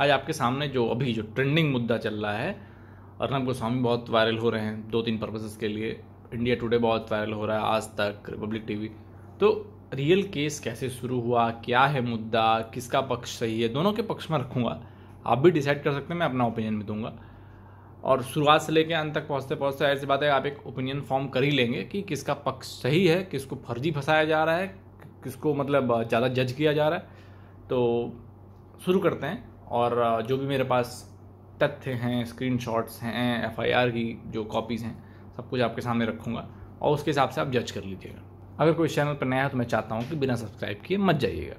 आज आपके सामने जो अभी जो ट्रेंडिंग मुद्दा चल रहा है अर्नब गोस्वामी बहुत वायरल हो रहे हैं दो तीन पर्पसेस के लिए इंडिया टुडे बहुत वायरल हो रहा है आज तक रिपब्लिक टीवी तो रियल केस कैसे शुरू हुआ क्या है मुद्दा किसका पक्ष सही है दोनों के पक्ष में रखूँगा आप भी डिसाइड कर सकते हैं मैं अपना ओपिनियन भी दूंगा और शुरुआत से लेकर अंत तक पहुँचते पहुँचते ऐसी बात है आप एक ओपिनियन फॉर्म कर ही लेंगे कि किसका पक्ष सही है किसको फर्जी फंसाया जा रहा है किसको मतलब ज़्यादा जज किया जा रहा है तो शुरू करते हैं और जो भी मेरे पास तथ्य हैं शॉट्स हैं आर की जो कॉपीज़ हैं सब कुछ आपके सामने रखूँगा और उसके हिसाब से आप जज कर लीजिएगा अगर कोई चैनल पर नया है तो मैं चाहता हूँ कि बिना सब्सक्राइब किए मत जाइएगा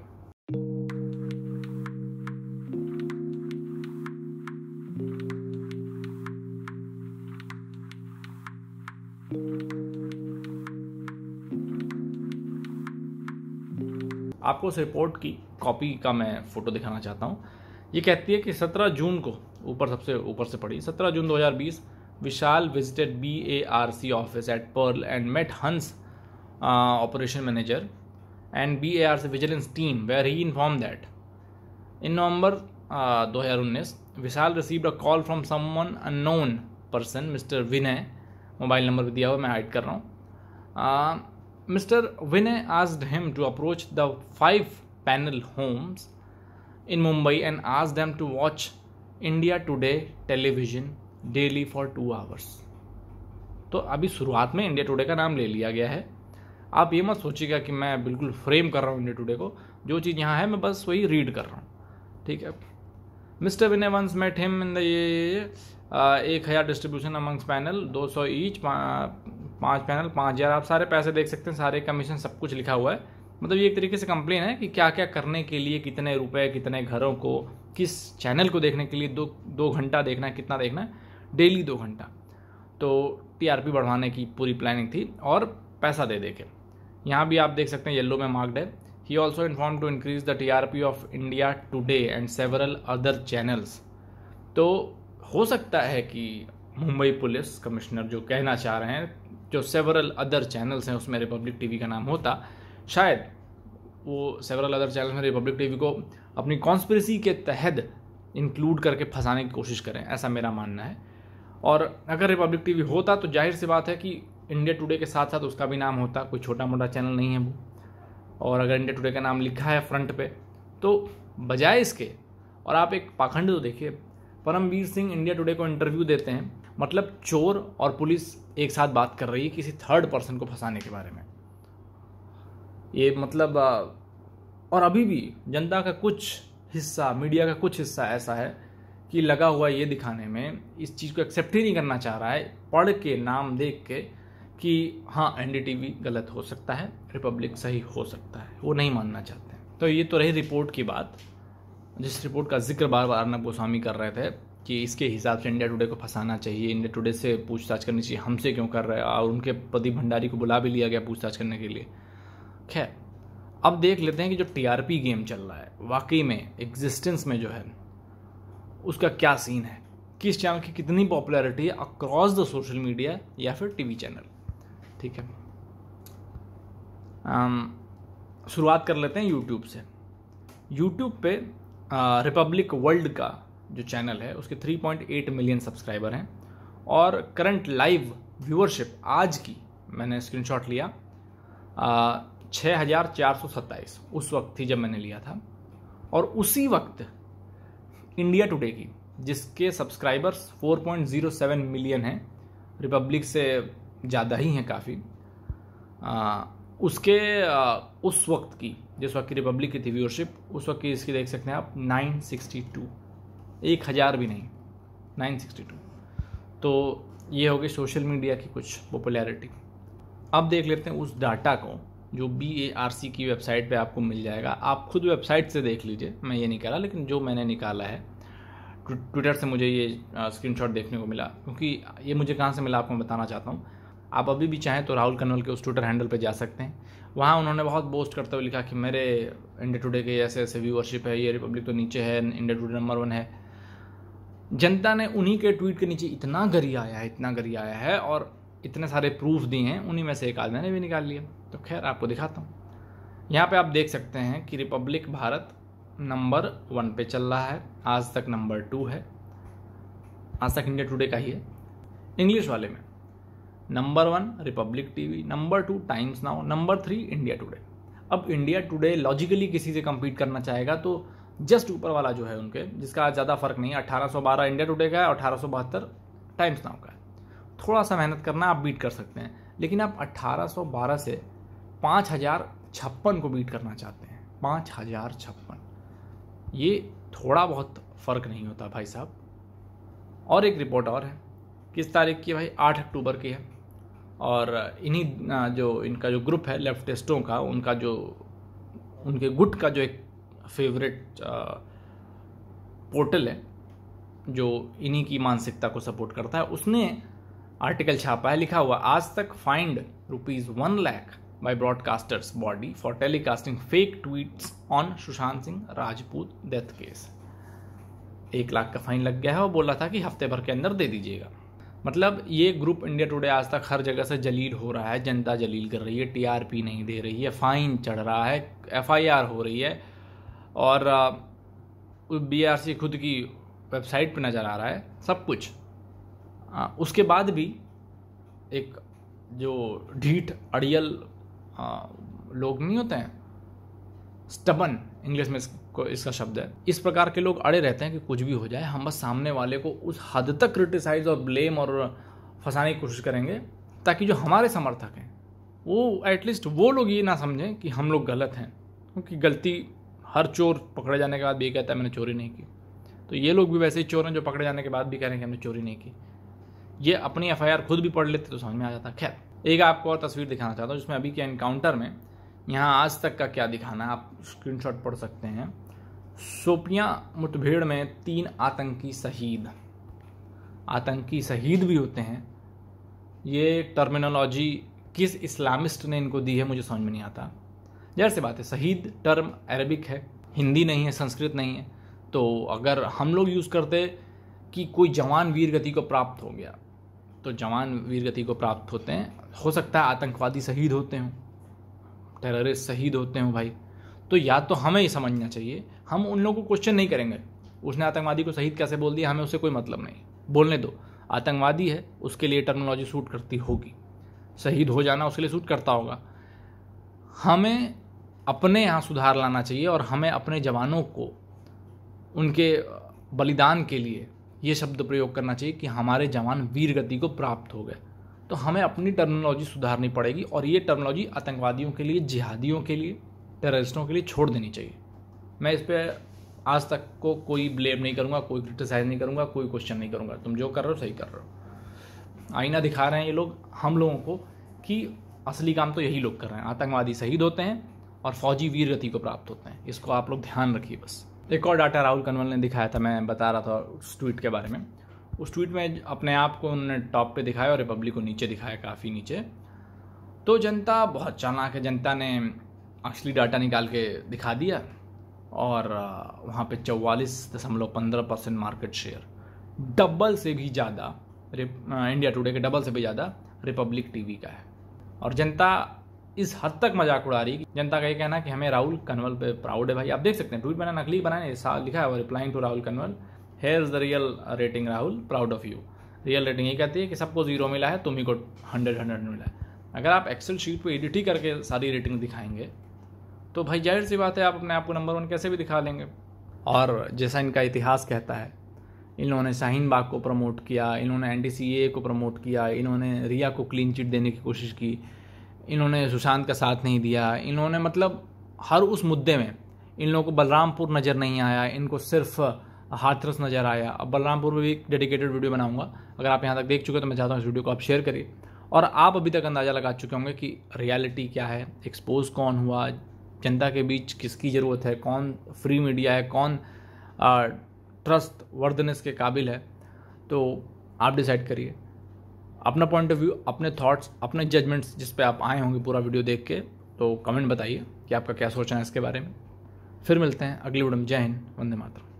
आपको उस रिपोर्ट की कॉपी का मैं फ़ोटो दिखाना चाहता हूँ ये कहती है कि 17 जून को ऊपर सबसे ऊपर से पड़ी 17 जून 2020 Vishal visited B A R C office at Parel and met Hans operation manager and B A R C vigilance team where he inform that in November दो हज़ार उन्नीस Vishal receive a call from someone unknown person mister Vinay mobile number भी दिया हुआ मैं hide कर रहा हूँ मिस्टर विनय आज him to approach the five panel homes in Mumbai and ask them to watch India Today television daily for two hours. तो अभी शुरुआत में इंडिया टुडे का नाम ले लिया गया है आप ये मत सोचिएगा कि मैं बिल्कुल फ्रेम कर रहा हूँ इंडिया टुडे को जो चीज़ यहाँ है मैं बस वही रीड कर रहा हूँ ठीक है mister Vinay once met him in the year एक हज़ार डिस्ट्रीब्यूशन अमंग्स पैनल दो सौ ईच पाँच पैनल पाँच हज़ार आप सारे पैसे देख सकते हैं सारे कमीशन सब कुछ लिखा हुआ है मतलब ये एक तरीके से कंप्लेन है कि क्या क्या करने के लिए कितने रुपए कितने घरों को किस चैनल को देखने के लिए दो दो घंटा देखना है कितना देखना है डेली दो घंटा तो टीआरपी बढ़वाने की पूरी प्लानिंग थी और पैसा दे दे के यहाँ भी आप देख सकते हैं येलो में मार्क्ड है he also inform to increase the T R P of India Today and several other channels तो हो सकता है कि मुंबई पुलिस कमिश्नर जो कहना चाह रहे हैं जो सेवरल अदर चैनल्स हैं उसमें रिपब्लिक टीवी का नाम होता शायद वो सेवरल अदर चैनल में रिपब्लिक टीवी को अपनी कॉन्स्परेसी के तहत इंक्लूड करके फंसाने की कोशिश करें ऐसा मेरा मानना है और अगर रिपब्लिक टीवी होता तो जाहिर सी बात है कि इंडिया टुडे के साथ साथ उसका भी नाम होता कोई छोटा मोटा चैनल नहीं है वो और अगर इंडिया टुडे का नाम लिखा है फ्रंट पे तो बजाय इसके और आप एक पाखंड तो देखिए परमवीर सिंह इंडिया टुडे को इंटरव्यू देते हैं मतलब चोर और पुलिस एक साथ बात कर रही है किसी थर्ड पर्सन को फंसाने के बारे में ये मतलब और अभी भी जनता का कुछ हिस्सा मीडिया का कुछ हिस्सा ऐसा है कि लगा हुआ ये दिखाने में इस चीज़ को एक्सेप्ट ही नहीं करना चाह रहा है पढ़ के नाम देख के कि हाँ एनडीटीवी गलत हो सकता है रिपब्लिक सही हो सकता है वो नहीं मानना चाहते हैं तो ये तो रही रिपोर्ट की बात जिस रिपोर्ट का जिक्र बार बार अर्नब गोस्वामी कर रहे थे कि इसके हिसाब से इंडिया टुडे को फंसाना चाहिए इंडिया टुडे से पूछताछ करनी चाहिए हमसे क्यों कर रहे हैं और उनके प्रदीप भंडारी को बुला भी लिया गया पूछताछ करने के लिए खैर अब देख लेते हैं कि जो टीआरपी गेम चल रहा है वाकई में एग्जिस्टेंस में जो है उसका क्या सीन है किस चैनल की कितनी पॉपुलैरिटी है अक्रॉस द सोशल मीडिया या फिर टीवी चैनल ठीक है शुरुआत कर लेते हैं यूट्यूब से यूट्यूब पे रिपब्लिक वर्ल्ड का जो चैनल है उसके 3.8 मिलियन सब्सक्राइबर हैं और करंट लाइव व्यूअरशिप आज की मैंने स्क्रीनशॉट लिया छः हज़ार चार सौ सत्ताईस उस वक्त थी जब मैंने लिया था और उसी वक्त इंडिया टुडे की जिसके सब्सक्राइबर्स 4.07 मिलियन हैं रिपब्लिक से ज़्यादा ही हैं काफ़ी उसके आ, उस वक्त की जिस वक्त की रिपब्लिक की थी व्यूअरशिप उस वक्त की इसकी देख सकते हैं आप 962 एक हज़ार भी नहीं 962 तो ये हो गई सोशल मीडिया की कुछ पॉपुलैरिटी अब देख लेते हैं उस डाटा को जो बी ए आर सी की वेबसाइट पे आपको मिल जाएगा आप खुद वेबसाइट से देख लीजिए मैं ये निकाला लेकिन जो मैंने निकाला है ट्विटर से मुझे ये स्क्रीनशॉट देखने को मिला क्योंकि ये मुझे कहाँ से मिला आपको मैं बताना चाहता हूँ आप अभी भी चाहें तो राहुल कन्वल के उस ट्विटर हैंडल पर जा सकते हैं वहाँ उन्होंने बहुत बोस्ट करते हुए लिखा कि मेरे इंडिया टुडे के ऐसे ऐसे व्यूअरशिप है ये रिपब्लिक तो नीचे है इंडिया टुडे नंबर वन है जनता ने उन्हीं के ट्वीट के नीचे इतना गरी आया है इतना गरी आया है और इतने सारे प्रूफ दिए हैं उन्हीं में से एक आदमी ने भी निकाल लिया तो खैर आपको दिखाता हूँ यहाँ पे आप देख सकते हैं कि रिपब्लिक भारत नंबर वन पे चल रहा है आज तक नंबर टू है आज तक इंडिया टुडे का ही है इंग्लिश वाले में number one republic TV number two Times Now number three India Today अब इंडिया टुडे लॉजिकली किसी से कम्पीट करना चाहेगा तो जस्ट ऊपर वाला जो है उनके जिसका आज ज़्यादा फर्क नहीं है अठारह इंडिया टुडे का है और अठारह टाइम्स नाउ का है थोड़ा सा मेहनत करना आप बीट कर सकते हैं लेकिन आप 1812 से पाँच हज़ार छप्पन को बीट करना चाहते हैं पाँच हज़ार छप्पन ये थोड़ा बहुत फ़र्क नहीं होता भाई साहब और एक रिपोर्ट और है किस तारीख की भाई आठ अक्टूबर की है और इन्हीं जो इनका जो ग्रुप है लेफ्टिस्टों का उनका जो उनके गुट का जो एक फेवरेट पोर्टल है जो इन्हीं की मानसिकता को सपोर्ट करता है उसने आर्टिकल छापा है लिखा हुआ Aaj Tak fined rupees one lakh by broadcaster's body for telecasting fake tweets on Sushant Singh Rajput death case एक लाख का फाइन लग गया है और बोला था कि हफ्ते भर के अंदर दे दीजिएगा मतलब ये ग्रुप इंडिया टुडे आज तक हर जगह से जलील हो रहा है जनता जलील कर रही है टीआरपी नहीं दे रही है फाइन चढ़ रहा है एफआईआर हो रही है और बीआरसी uh, खुद की वेबसाइट पर नज़र आ रहा है सब कुछ आ, uh, उसके बाद भी एक जो ढीठ अड़ियल हाँ, लोग नहीं होते हैं स्टबन इंग्लिश में इसको इसका शब्द है इस प्रकार के लोग अड़े रहते हैं कि कुछ भी हो जाए हम बस सामने वाले को उस हद तक क्रिटिसाइज और ब्लेम और फंसाने की कोशिश करेंगे ताकि जो हमारे समर्थक हैं वो एटलीस्ट वो लोग ये ना समझें कि हम लोग गलत हैं क्योंकि गलती हर चोर पकड़े जाने के बाद भी ये कहता है मैंने चोरी नहीं की तो ये लोग भी वैसे ही चोर हैं जो पकड़े जाने के बाद भी कह रहे हैं कि हमने चोरी नहीं की ये अपनी एफ खुद भी पढ़ लेते तो समझ में आ जाता खैर एक आपको और तस्वीर दिखाना चाहता हूँ जिसमें अभी के एनकाउंटर में यहाँ आज तक का क्या दिखाना है आप स्क्रीन पढ़ सकते हैं सोपिया मुठभेड़ में तीन आतंकी शहीद आतंकी शहीद भी होते हैं ये टर्मिनोलॉजी किस इस्लामिस्ट ने इनको दी है मुझे समझ में नहीं आता जहर सी बात है शहीद टर्म अरबिक है हिंदी नहीं है संस्कृत नहीं है तो अगर हम लोग यूज़ करते कि कोई जवान वीर गति को प्राप्त हो गया तो जवान वीरगति को प्राप्त होते हैं हो सकता है आतंकवादी शहीद होते हों टेररिस्ट शहीद होते हों भाई तो या तो हमें ही समझना चाहिए हम उन लोगों को क्वेश्चन नहीं करेंगे उसने आतंकवादी को शहीद कैसे बोल दिया हमें उससे कोई मतलब नहीं बोलने दो आतंकवादी है उसके लिए टेक्नोलॉजी सूट करती होगी शहीद हो जाना उसके लिए सूट करता होगा हमें अपने यहाँ सुधार लाना चाहिए और हमें अपने जवानों को उनके बलिदान के लिए ये शब्द प्रयोग करना चाहिए कि हमारे जवान वीर गति को प्राप्त हो गए तो हमें अपनी टर्मिनोलॉजी सुधारनी पड़ेगी और ये टर्मिनोलॉजी आतंकवादियों के लिए जिहादियों के लिए टेररिस्टों के लिए छोड़ देनी चाहिए मैं इस पर आज तक को कोई ब्लेम नहीं करूँगा कोई क्रिटिसाइज़ नहीं करूँगा कोई क्वेश्चन नहीं करूँगा तुम जो कर रहे हो सही कर रहे हो आईना दिखा रहे हैं ये लोग हम लोगों को कि असली काम तो यही लोग कर रहे हैं आतंकवादी शहीद होते हैं और फौजी वीरगति को प्राप्त होते हैं इसको आप लोग ध्यान रखिए बस एक और डाटा राहुल कन्वल ने दिखाया था मैं बता रहा था उस ट्वीट के बारे में उस ट्वीट में अपने आप को उन्होंने टॉप पे दिखाया और रिपब्लिक को नीचे दिखाया काफ़ी नीचे तो जनता बहुत चालाक है जनता ने असली डाटा निकाल के दिखा दिया और वहाँ पे चौवालीस दशमलव पंद्रह परसेंट मार्केट शेयर डबल से भी ज़्यादा इंडिया टुडे के डबल से भी ज़्यादा रिपब्लिक टीवी का है और जनता इस हद तक मजाक उड़ा रही जनता का ये कहना कि हमें राहुल कन्वल पे प्राउड है भाई आप देख सकते हैं ट्वीट बना नकली बनाने लिखा है replying to Rahul Kanwal here is the real rating Rahul proud of you real rating ये कहती है कि सबको जीरो मिला है तुम्ही को हंड्रेड हंड्रेड मिला है अगर आप एक्सेल शीट पर एडिट ही करके सारी रेटिंग दिखाएंगे तो भाई जाहिर सी बात है आप अपने आप को नंबर वन कैसे भी दिखा लेंगे और जैसा इनका इतिहास कहता है इन्होंने शाहीन बाग को प्रमोट किया इन्होंने एन को प्रमोट किया इन्होंने रिया को क्लीन चिट देने की कोशिश की इन्होंने सुशांत का साथ नहीं दिया इन्होंने मतलब हर उस मुद्दे में इन लोगों को बलरामपुर नज़र नहीं आया इनको सिर्फ हाथरस नज़र आया अब बलरामपुर में भी एक डेडिकेटेड वीडियो बनाऊंगा अगर आप यहाँ तक देख चुके हो तो मैं चाहता हूँ इस वीडियो को आप शेयर करिए और आप अभी तक अंदाज़ा लगा चुके होंगे कि रियलिटी क्या है एक्सपोज कौन हुआ जनता के बीच किसकी ज़रूरत है कौन फ्री मीडिया है कौन ट्रस्ट वर्दनेस के काबिल है तो आप डिसाइड करिए अपना पॉइंट ऑफ व्यू अपने थॉट्स अपने जजमेंट्स जिस पे आप आए होंगे पूरा वीडियो देख के तो कमेंट बताइए कि आपका क्या सोचना है इसके बारे में फिर मिलते हैं अगली वीडियो में जय हिंद वंदे मातरम